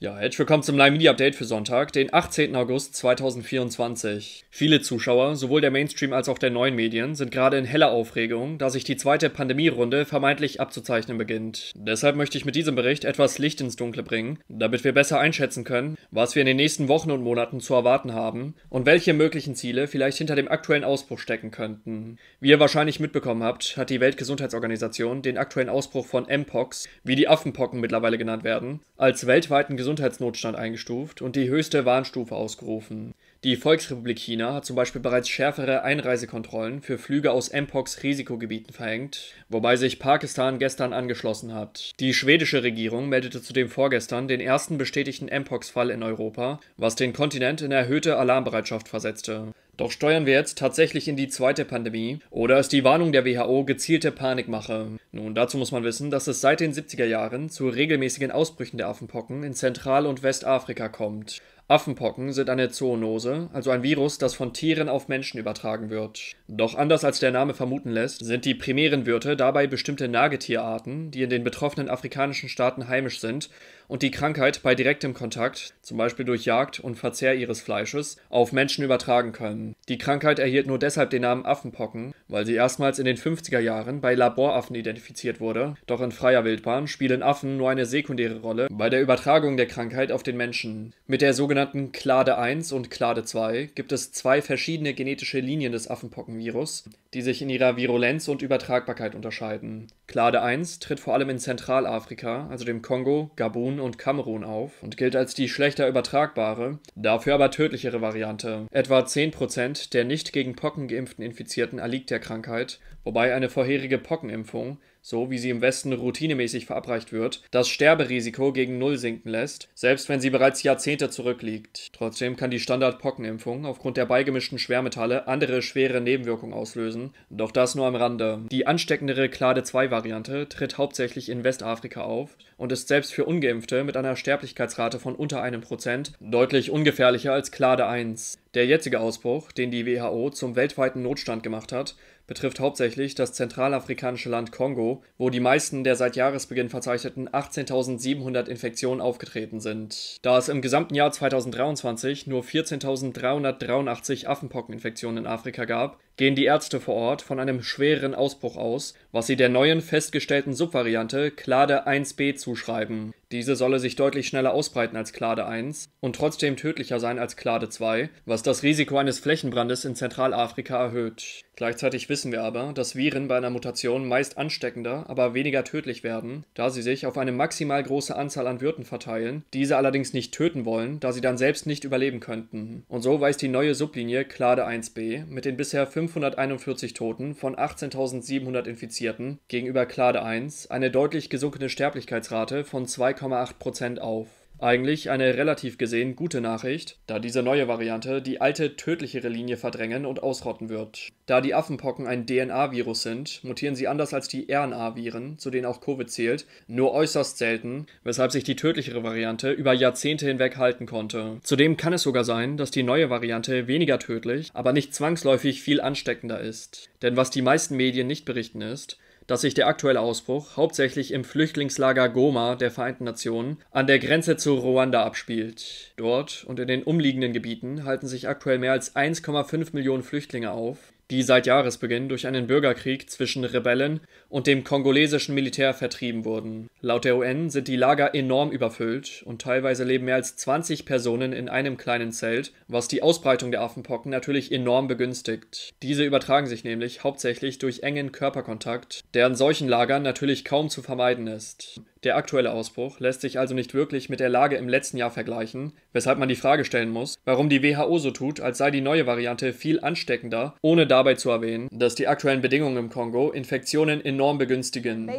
Ja, herzlich willkommen zum Live Media Update für Sonntag, den 18. August 2024. Viele Zuschauer, sowohl der Mainstream als auch der neuen Medien, sind gerade in heller Aufregung, da sich die zweite Pandemierunde vermeintlich abzuzeichnen beginnt. Deshalb möchte ich mit diesem Bericht etwas Licht ins Dunkle bringen, damit wir besser einschätzen können, was wir in den nächsten Wochen und Monaten zu erwarten haben und welche möglichen Ziele vielleicht hinter dem aktuellen Ausbruch stecken könnten. Wie ihr wahrscheinlich mitbekommen habt, hat die Weltgesundheitsorganisation den aktuellen Ausbruch von Mpox, wie die Affenpocken mittlerweile genannt werden, als weltweiten Gesundheits Gesundheitsnotstand eingestuft und die höchste Warnstufe ausgerufen. Die Volksrepublik China hat zum Beispiel bereits schärfere Einreisekontrollen für Flüge aus Mpox-Risikogebieten verhängt, wobei sich Pakistan gestern angeschlossen hat. Die schwedische Regierung meldete zudem vorgestern den ersten bestätigten Mpox-Fall in Europa, was den Kontinent in erhöhte Alarmbereitschaft versetzte. Doch steuern wir jetzt tatsächlich in die zweite Pandemie? Oder ist die Warnung der WHO gezielte Panikmache? Nun, dazu muss man wissen, dass es seit den 70er Jahren zu regelmäßigen Ausbrüchen der Affenpocken in Zentral- und Westafrika kommt. Affenpocken sind eine Zoonose, also ein Virus, das von Tieren auf Menschen übertragen wird. Doch anders als der Name vermuten lässt, sind die primären Wirte dabei bestimmte Nagetierarten, die in den betroffenen afrikanischen Staaten heimisch sind und die Krankheit bei direktem Kontakt, zum Beispiel durch Jagd und Verzehr ihres Fleisches, auf Menschen übertragen können. Die Krankheit erhielt nur deshalb den Namen Affenpocken, weil sie erstmals in den 50er Jahren bei Laboraffen identifiziert wurde. Doch in freier Wildbahn spielen Affen nur eine sekundäre Rolle bei der Übertragung der Krankheit auf den Menschen. Mit der sogenannten Klade 1 und Klade 2 gibt es zwei verschiedene genetische Linien des Affenpockenvirus, die sich in ihrer Virulenz und Übertragbarkeit unterscheiden. Klade 1 tritt vor allem in Zentralafrika, also dem Kongo, Gabun und Kamerun auf und gilt als die schlechter übertragbare, dafür aber tödlichere Variante. Etwa 10% der nicht gegen Pocken geimpften Infizierten erliegt der der Krankheit, wobei eine vorherige Pockenimpfung, so wie sie im Westen routinemäßig verabreicht wird, das Sterberisiko gegen Null sinken lässt, selbst wenn sie bereits Jahrzehnte zurückliegt. Trotzdem kann die Standard-Pockenimpfung aufgrund der beigemischten Schwermetalle andere schwere Nebenwirkungen auslösen, doch das nur am Rande. Die ansteckendere klade 2 variante tritt hauptsächlich in Westafrika auf und ist selbst für Ungeimpfte mit einer Sterblichkeitsrate von unter einem Prozent deutlich ungefährlicher als klade 1. Der jetzige Ausbruch, den die WHO zum weltweiten Notstand gemacht hat, betrifft hauptsächlich das zentralafrikanische Land Kongo, wo die meisten der seit Jahresbeginn verzeichneten 18.700 Infektionen aufgetreten sind. Da es im gesamten Jahr 2023 nur 14.383 Affenpockeninfektionen in Afrika gab, gehen die Ärzte vor Ort von einem schweren Ausbruch aus was sie der neuen festgestellten Subvariante Clade 1b zuschreiben. Diese solle sich deutlich schneller ausbreiten als Clade 1 und trotzdem tödlicher sein als Clade 2, was das Risiko eines Flächenbrandes in Zentralafrika erhöht. Gleichzeitig wissen wir aber, dass Viren bei einer Mutation meist ansteckender, aber weniger tödlich werden, da sie sich auf eine maximal große Anzahl an Wirten verteilen, diese allerdings nicht töten wollen, da sie dann selbst nicht überleben könnten. Und so weist die neue Sublinie Clade 1b mit den bisher 541 Toten von 18.700 Infizierten Neuinfizierten gegenüber Klade 1 eine deutlich gesunkene Sterblichkeitsrate von 2,8 Prozent auf eigentlich eine relativ gesehen gute Nachricht, da diese neue Variante die alte tödlichere Linie verdrängen und ausrotten wird. Da die Affenpocken ein DNA-Virus sind, mutieren sie anders als die RNA-Viren, zu denen auch Covid zählt, nur äußerst selten, weshalb sich die tödlichere Variante über Jahrzehnte hinweg halten konnte. Zudem kann es sogar sein, dass die neue Variante weniger tödlich, aber nicht zwangsläufig viel ansteckender ist. Denn was die meisten Medien nicht berichten ist, dass sich der aktuelle Ausbruch hauptsächlich im Flüchtlingslager Goma der Vereinten Nationen an der Grenze zu Ruanda abspielt. Dort und in den umliegenden Gebieten halten sich aktuell mehr als 1,5 Millionen Flüchtlinge auf die seit Jahresbeginn durch einen Bürgerkrieg zwischen Rebellen und dem kongolesischen Militär vertrieben wurden. Laut der UN sind die Lager enorm überfüllt und teilweise leben mehr als 20 Personen in einem kleinen Zelt, was die Ausbreitung der Affenpocken natürlich enorm begünstigt. Diese übertragen sich nämlich hauptsächlich durch engen Körperkontakt, der in solchen Lagern natürlich kaum zu vermeiden ist. Der aktuelle Ausbruch lässt sich also nicht wirklich mit der Lage im letzten Jahr vergleichen, weshalb man die Frage stellen muss, warum die WHO so tut, als sei die neue Variante viel ansteckender, ohne dabei zu erwähnen, dass die aktuellen Bedingungen im Kongo Infektionen enorm begünstigen.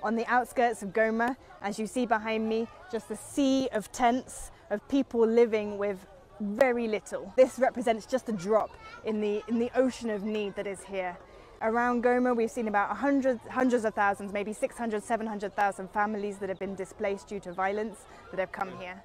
on the outskirts of Goma. As you see behind me, just a sea of tents of people living with very little. This represents just a drop in the, in the ocean of need that is here. Around Goma, we've seen about hundreds, of thousands, maybe 600, 700,000 families that have been displaced due to violence.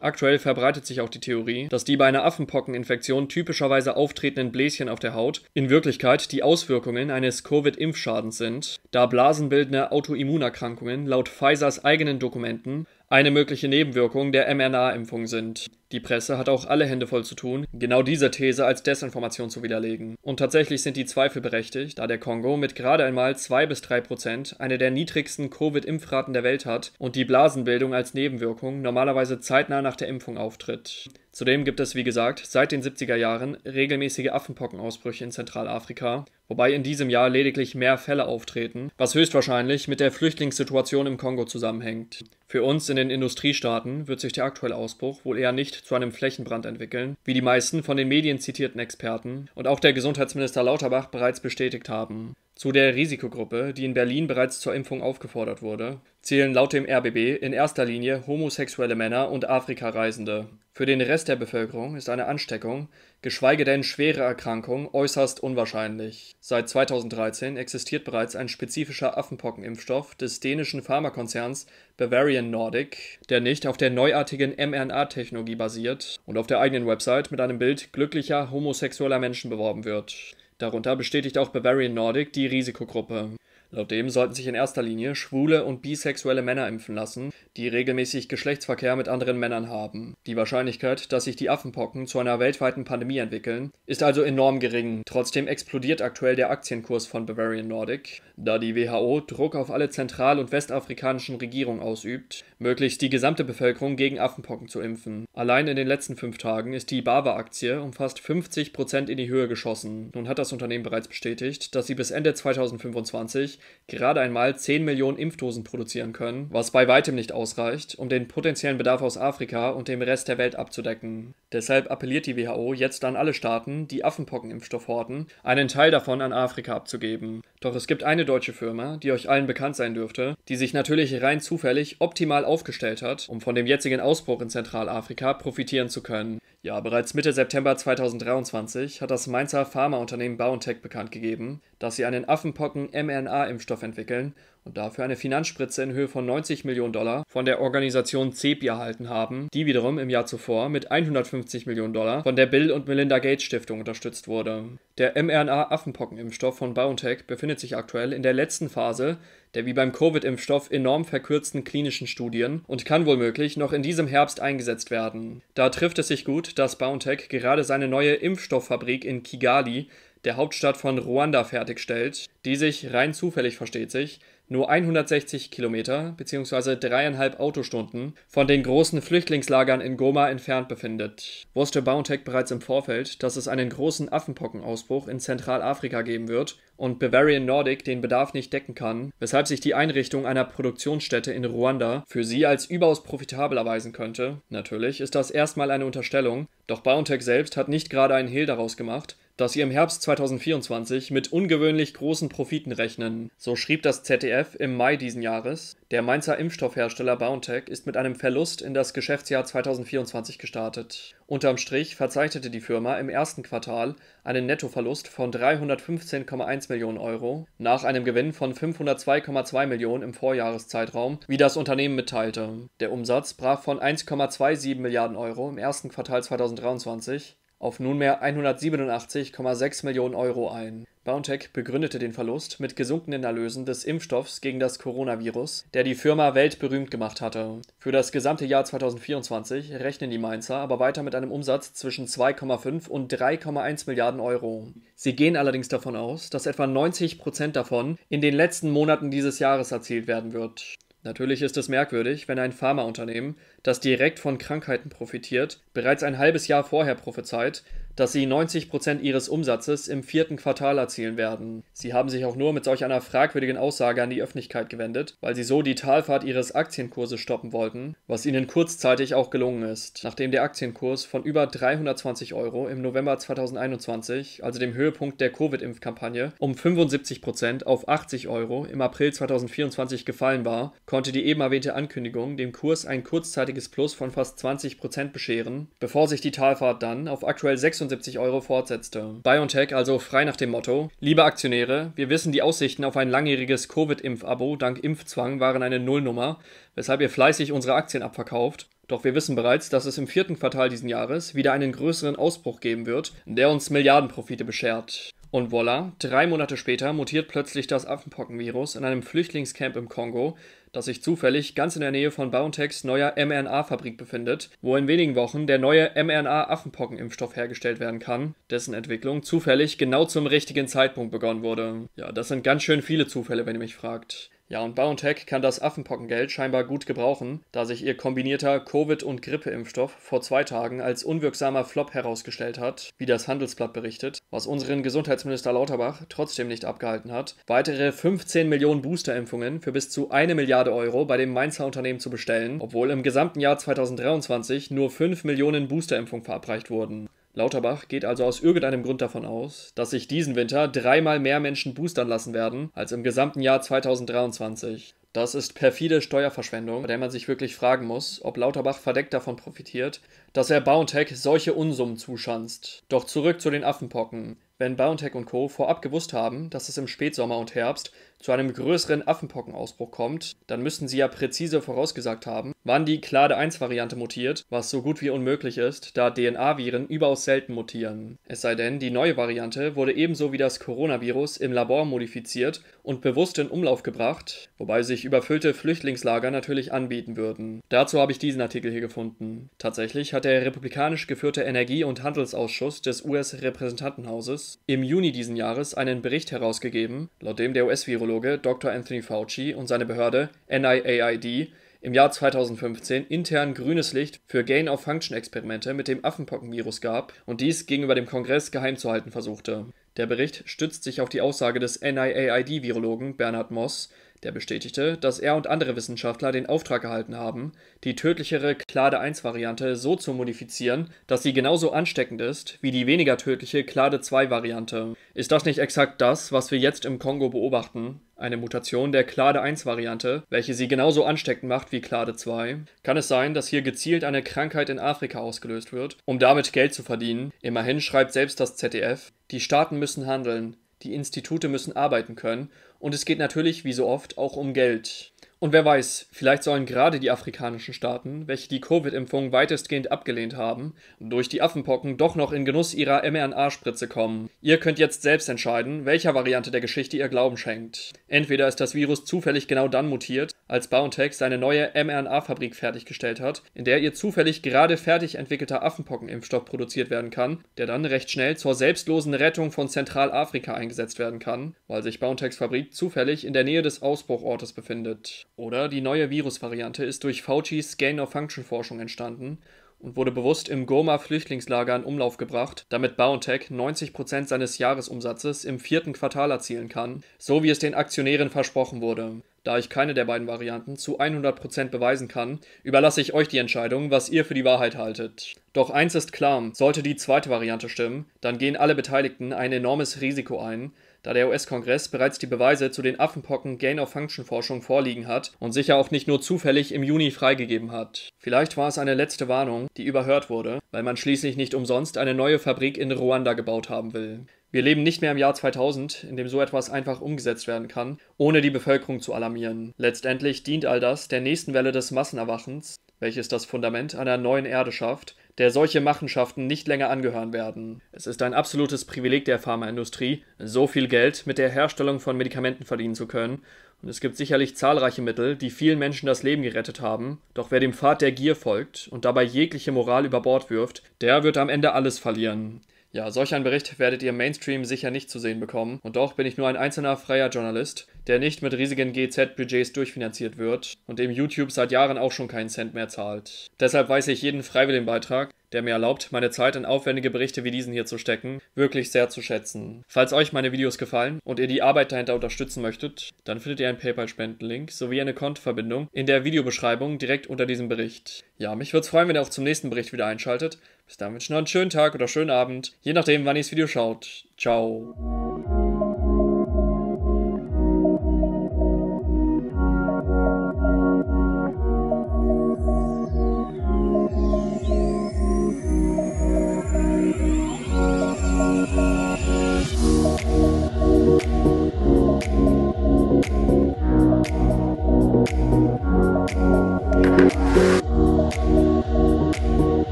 Aktuell verbreitet sich auch die Theorie, dass die bei einer Affenpockeninfektion typischerweise auftretenden Bläschen auf der Haut in Wirklichkeit die Auswirkungen eines Covid-Impfschadens sind, da blasenbildende Autoimmunerkrankungen laut Pfizers eigenen Dokumenten eine mögliche Nebenwirkung der mRNA-Impfung sind. Die Presse hat auch alle Hände voll zu tun, genau diese These als Desinformation zu widerlegen. Und tatsächlich sind die Zweifel berechtigt, da der Kongo mit gerade einmal 2 bis 3 Prozent eine der niedrigsten Covid-Impfraten der Welt hat und die Blasenbildung als Nebenwirkung normal idealerweise zeitnah nach der Impfung auftritt. Zudem gibt es, wie gesagt, seit den 70er Jahren regelmäßige Affenpockenausbrüche in Zentralafrika, wobei in diesem Jahr lediglich mehr Fälle auftreten, was höchstwahrscheinlich mit der Flüchtlingssituation im Kongo zusammenhängt. Für uns in den Industriestaaten wird sich der aktuelle Ausbruch wohl eher nicht zu einem Flächenbrand entwickeln, wie die meisten von den Medien zitierten Experten und auch der Gesundheitsminister Lauterbach bereits bestätigt haben. Zu der Risikogruppe, die in Berlin bereits zur Impfung aufgefordert wurde, zählen laut dem RBB in erster Linie homosexuelle Männer und Afrikareisende. Für den Rest der Bevölkerung ist eine Ansteckung, geschweige denn schwere Erkrankung, äußerst unwahrscheinlich. Seit 2013 existiert bereits ein spezifischer Affenpockenimpfstoff des dänischen Pharmakonzerns Bavarian Nordic, der nicht auf der neuartigen mRNA-Technologie basiert und auf der eigenen Website mit einem Bild glücklicher homosexueller Menschen beworben wird. Darunter bestätigt auch Bavarian Nordic die Risikogruppe Laut dem sollten sich in erster Linie schwule und bisexuelle Männer impfen lassen, die regelmäßig Geschlechtsverkehr mit anderen Männern haben. Die Wahrscheinlichkeit, dass sich die Affenpocken zu einer weltweiten Pandemie entwickeln, ist also enorm gering. Trotzdem explodiert aktuell der Aktienkurs von Bavarian Nordic, da die WHO Druck auf alle zentral- und westafrikanischen Regierungen ausübt, möglichst die gesamte Bevölkerung gegen Affenpocken zu impfen. Allein in den letzten fünf Tagen ist die BAVA-Aktie um fast 50% Prozent in die Höhe geschossen. Nun hat das Unternehmen bereits bestätigt, dass sie bis Ende 2025 gerade einmal 10 Millionen Impfdosen produzieren können, was bei weitem nicht ausreicht, um den potenziellen Bedarf aus Afrika und dem Rest der Welt abzudecken. Deshalb appelliert die WHO jetzt an alle Staaten, die Affenpockenimpfstoff horten, einen Teil davon an Afrika abzugeben. Doch es gibt eine deutsche Firma, die euch allen bekannt sein dürfte, die sich natürlich rein zufällig optimal aufgestellt hat, um von dem jetzigen Ausbruch in Zentralafrika profitieren zu können. Ja, bereits Mitte September 2023 hat das Mainzer Pharmaunternehmen BioNTech bekannt gegeben, dass sie einen Affenpocken-mRNA-Impfstoff entwickeln und dafür eine Finanzspritze in Höhe von 90 Millionen Dollar von der Organisation CEPI erhalten haben, die wiederum im Jahr zuvor mit 150 Millionen Dollar von der Bill und Melinda Gates Stiftung unterstützt wurde. Der mRNA-Affenpockenimpfstoff von BioNTech befindet sich aktuell in der letzten Phase der wie beim Covid-Impfstoff enorm verkürzten klinischen Studien und kann wohlmöglich noch in diesem Herbst eingesetzt werden. Da trifft es sich gut, dass BioNTech gerade seine neue Impfstofffabrik in Kigali, der Hauptstadt von Ruanda, fertigstellt, die sich rein zufällig versteht sich nur 160 Kilometer bzw. dreieinhalb Autostunden von den großen Flüchtlingslagern in Goma entfernt befindet, wusste Biontech bereits im Vorfeld, dass es einen großen Affenpockenausbruch in Zentralafrika geben wird und Bavarian Nordic den Bedarf nicht decken kann, weshalb sich die Einrichtung einer Produktionsstätte in Ruanda für sie als überaus profitabel erweisen könnte. Natürlich ist das erstmal eine Unterstellung, doch BioNTech selbst hat nicht gerade einen Hehl daraus gemacht, dass sie im Herbst 2024 mit ungewöhnlich großen Profiten rechnen. So schrieb das ZDF im Mai diesen Jahres. Der Mainzer Impfstoffhersteller BioNTech ist mit einem Verlust in das Geschäftsjahr 2024 gestartet. Unterm Strich verzeichnete die Firma im ersten Quartal einen Nettoverlust von 315,1 Millionen Euro nach einem Gewinn von 502,2 Millionen im Vorjahreszeitraum, wie das Unternehmen mitteilte. Der Umsatz brach von 1,27 Milliarden Euro im ersten Quartal 2023 auf nunmehr 187,6 Millionen Euro ein. BioNTech begründete den Verlust mit gesunkenen Erlösen des Impfstoffs gegen das Coronavirus, der die Firma weltberühmt gemacht hatte. Für das gesamte Jahr 2024 rechnen die Mainzer aber weiter mit einem Umsatz zwischen 2,5 und 3,1 Milliarden Euro. Sie gehen allerdings davon aus, dass etwa 90 Prozent davon in den letzten Monaten dieses Jahres erzielt werden wird. Natürlich ist es merkwürdig, wenn ein Pharmaunternehmen das direkt von Krankheiten profitiert, bereits ein halbes Jahr vorher prophezeit, dass sie 90 Prozent ihres Umsatzes im vierten Quartal erzielen werden. Sie haben sich auch nur mit solch einer fragwürdigen Aussage an die Öffentlichkeit gewendet, weil sie so die Talfahrt ihres Aktienkurses stoppen wollten, was ihnen kurzzeitig auch gelungen ist, nachdem der Aktienkurs von über 320 Euro im November 2021, also dem Höhepunkt der Covid-Impfkampagne, um 75 Prozent auf 80 Euro im April 2024 gefallen war, konnte die eben erwähnte Ankündigung dem Kurs ein kurzzeitiges Plus von fast 20 Prozent bescheren, bevor sich die Talfahrt dann auf aktuell 26 76 Euro fortsetzte. BioNTech also frei nach dem Motto: Liebe Aktionäre, wir wissen, die Aussichten auf ein langjähriges Covid-Impf-Abo dank Impfzwang waren eine Nullnummer, weshalb ihr fleißig unsere Aktien abverkauft. Doch wir wissen bereits, dass es im vierten Quartal diesen Jahres wieder einen größeren Ausbruch geben wird, der uns Milliardenprofite beschert. Und voila, drei Monate später mutiert plötzlich das Affenpockenvirus in einem Flüchtlingscamp im Kongo, das sich zufällig ganz in der Nähe von BioNTechs neuer mRNA-Fabrik befindet, wo in wenigen Wochen der neue mRNA-Affenpocken-Impfstoff hergestellt werden kann, dessen Entwicklung zufällig genau zum richtigen Zeitpunkt begonnen wurde. Ja, das sind ganz schön viele Zufälle, wenn ihr mich fragt. Ja, und BioNTech kann das Affenpockengeld scheinbar gut gebrauchen, da sich ihr kombinierter Covid- und Grippeimpfstoff vor zwei Tagen als unwirksamer Flop herausgestellt hat, wie das Handelsblatt berichtet, was unseren Gesundheitsminister Lauterbach trotzdem nicht abgehalten hat, weitere 15 Millionen Boosterimpfungen für bis zu eine Milliarde Euro bei dem Mainzer Unternehmen zu bestellen, obwohl im gesamten Jahr 2023 nur 5 Millionen Boosterimpfungen verabreicht wurden. Lauterbach geht also aus irgendeinem Grund davon aus, dass sich diesen Winter dreimal mehr Menschen boostern lassen werden als im gesamten Jahr 2023. Das ist perfide Steuerverschwendung, bei der man sich wirklich fragen muss, ob Lauterbach verdeckt davon profitiert, dass er Bauntech solche Unsummen zuschanzt. Doch zurück zu den Affenpocken. Wenn Bauntech und Co. vorab gewusst haben, dass es im Spätsommer und Herbst zu einem größeren Affenpockenausbruch kommt, dann müssten sie ja präzise vorausgesagt haben, wann die klade 1 variante mutiert, was so gut wie unmöglich ist, da DNA-Viren überaus selten mutieren. Es sei denn, die neue Variante wurde ebenso wie das Coronavirus im Labor modifiziert und bewusst in Umlauf gebracht, wobei sich überfüllte Flüchtlingslager natürlich anbieten würden. Dazu habe ich diesen Artikel hier gefunden. Tatsächlich hat der republikanisch geführte Energie- und Handelsausschuss des US-Repräsentantenhauses im Juni diesen Jahres einen Bericht herausgegeben, laut dem der US-Virologe Virologe Dr. Anthony Fauci und seine Behörde NIAID im Jahr 2015 intern grünes Licht für Gain-of-Function-Experimente mit dem Affenpockenvirus gab und dies gegenüber dem Kongress geheim zu halten versuchte. Der Bericht stützt sich auf die Aussage des NIAID-Virologen Bernhard Moss, der bestätigte, dass er und andere Wissenschaftler den Auftrag erhalten haben, die tödlichere klade 1 variante so zu modifizieren, dass sie genauso ansteckend ist wie die weniger tödliche klade 2 variante Ist das nicht exakt das, was wir jetzt im Kongo beobachten? Eine Mutation der klade 1 variante welche sie genauso ansteckend macht wie klade 2 Kann es sein, dass hier gezielt eine Krankheit in Afrika ausgelöst wird, um damit Geld zu verdienen? Immerhin schreibt selbst das ZDF, die Staaten müssen handeln, die Institute müssen arbeiten können und es geht natürlich, wie so oft, auch um Geld. Und wer weiß, vielleicht sollen gerade die afrikanischen Staaten, welche die Covid-Impfung weitestgehend abgelehnt haben, durch die Affenpocken doch noch in Genuss ihrer mRNA-Spritze kommen. Ihr könnt jetzt selbst entscheiden, welcher Variante der Geschichte ihr Glauben schenkt. Entweder ist das Virus zufällig genau dann mutiert, als BioNTech seine neue mRNA-Fabrik fertiggestellt hat, in der ihr zufällig gerade fertig entwickelter Affenpockenimpfstoff produziert werden kann, der dann recht schnell zur selbstlosen Rettung von Zentralafrika eingesetzt werden kann, weil sich BioNTechs Fabrik zufällig in der Nähe des Ausbruchortes befindet. Oder die neue Virusvariante ist durch Fauci's Gain-of-Function-Forschung entstanden und wurde bewusst im Goma-Flüchtlingslager in Umlauf gebracht, damit BioNTech 90% seines Jahresumsatzes im vierten Quartal erzielen kann, so wie es den Aktionären versprochen wurde. Da ich keine der beiden Varianten zu 100% beweisen kann, überlasse ich euch die Entscheidung, was ihr für die Wahrheit haltet. Doch eins ist klar, sollte die zweite Variante stimmen, dann gehen alle Beteiligten ein enormes Risiko ein, da der US-Kongress bereits die Beweise zu den Affenpocken Gain-of-Function-Forschung vorliegen hat und sicher auch nicht nur zufällig im Juni freigegeben hat. Vielleicht war es eine letzte Warnung, die überhört wurde, weil man schließlich nicht umsonst eine neue Fabrik in Ruanda gebaut haben will. Wir leben nicht mehr im Jahr 2000, in dem so etwas einfach umgesetzt werden kann, ohne die Bevölkerung zu alarmieren. Letztendlich dient all das der nächsten Welle des Massenerwachens, welches das Fundament einer neuen Erde schafft der solche Machenschaften nicht länger angehören werden. Es ist ein absolutes Privileg der Pharmaindustrie, so viel Geld mit der Herstellung von Medikamenten verdienen zu können, und es gibt sicherlich zahlreiche Mittel, die vielen Menschen das Leben gerettet haben, doch wer dem Pfad der Gier folgt und dabei jegliche Moral über Bord wirft, der wird am Ende alles verlieren. Ja, solch einen Bericht werdet ihr im Mainstream sicher nicht zu sehen bekommen, und doch bin ich nur ein einzelner freier Journalist, der nicht mit riesigen GZ-Budgets durchfinanziert wird und dem YouTube seit Jahren auch schon keinen Cent mehr zahlt. Deshalb weiß ich jeden freiwilligen Beitrag, der mir erlaubt, meine Zeit in aufwendige Berichte wie diesen hier zu stecken, wirklich sehr zu schätzen. Falls euch meine Videos gefallen und ihr die Arbeit dahinter unterstützen möchtet, dann findet ihr einen PayPal-Spendenlink sowie eine Kontverbindung in der Videobeschreibung direkt unter diesem Bericht. Ja, mich würde es freuen, wenn ihr auch zum nächsten Bericht wieder einschaltet. Bis dann wünsche ich noch einen schönen Tag oder schönen Abend, je nachdem, wann ihr das Video schaut. Ciao.